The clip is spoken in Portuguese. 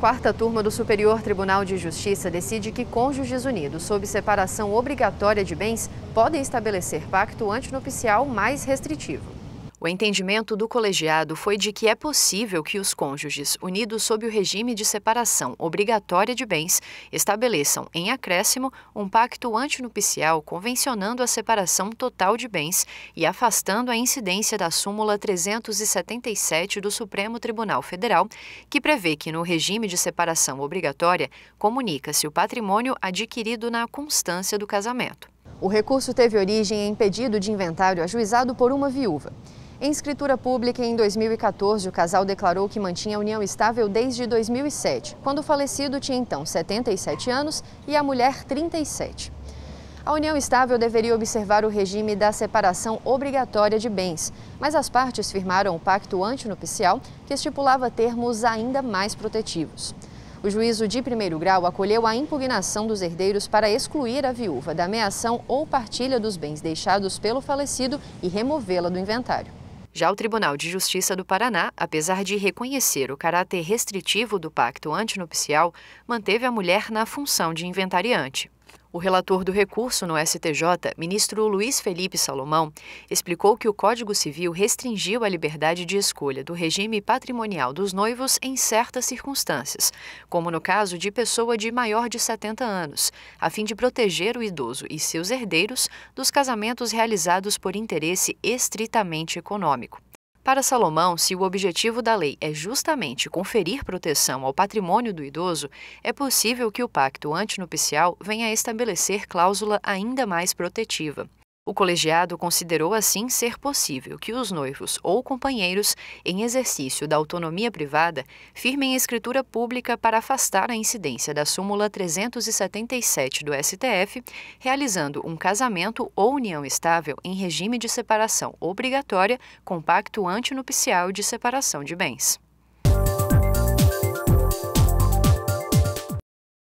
Quarta turma do Superior Tribunal de Justiça decide que cônjuges unidos sob separação obrigatória de bens podem estabelecer pacto antinupcial mais restritivo. O entendimento do colegiado foi de que é possível que os cônjuges, unidos sob o regime de separação obrigatória de bens, estabeleçam, em acréscimo, um pacto antinupcial convencionando a separação total de bens e afastando a incidência da súmula 377 do Supremo Tribunal Federal, que prevê que no regime de separação obrigatória comunica-se o patrimônio adquirido na constância do casamento. O recurso teve origem em pedido de inventário ajuizado por uma viúva. Em escritura pública, em 2014, o casal declarou que mantinha a união estável desde 2007, quando o falecido tinha então 77 anos e a mulher 37. A união estável deveria observar o regime da separação obrigatória de bens, mas as partes firmaram o pacto antinupcial, que estipulava termos ainda mais protetivos. O juízo de primeiro grau acolheu a impugnação dos herdeiros para excluir a viúva da ameação ou partilha dos bens deixados pelo falecido e removê-la do inventário. Já o Tribunal de Justiça do Paraná, apesar de reconhecer o caráter restritivo do pacto antinupcial, manteve a mulher na função de inventariante. O relator do recurso no STJ, ministro Luiz Felipe Salomão, explicou que o Código Civil restringiu a liberdade de escolha do regime patrimonial dos noivos em certas circunstâncias, como no caso de pessoa de maior de 70 anos, a fim de proteger o idoso e seus herdeiros dos casamentos realizados por interesse estritamente econômico. Para Salomão, se o objetivo da lei é justamente conferir proteção ao patrimônio do idoso, é possível que o pacto antinupcial venha a estabelecer cláusula ainda mais protetiva. O colegiado considerou assim ser possível que os noivos ou companheiros, em exercício da autonomia privada, firmem escritura pública para afastar a incidência da súmula 377 do STF, realizando um casamento ou união estável em regime de separação obrigatória com pacto antinupcial de separação de bens.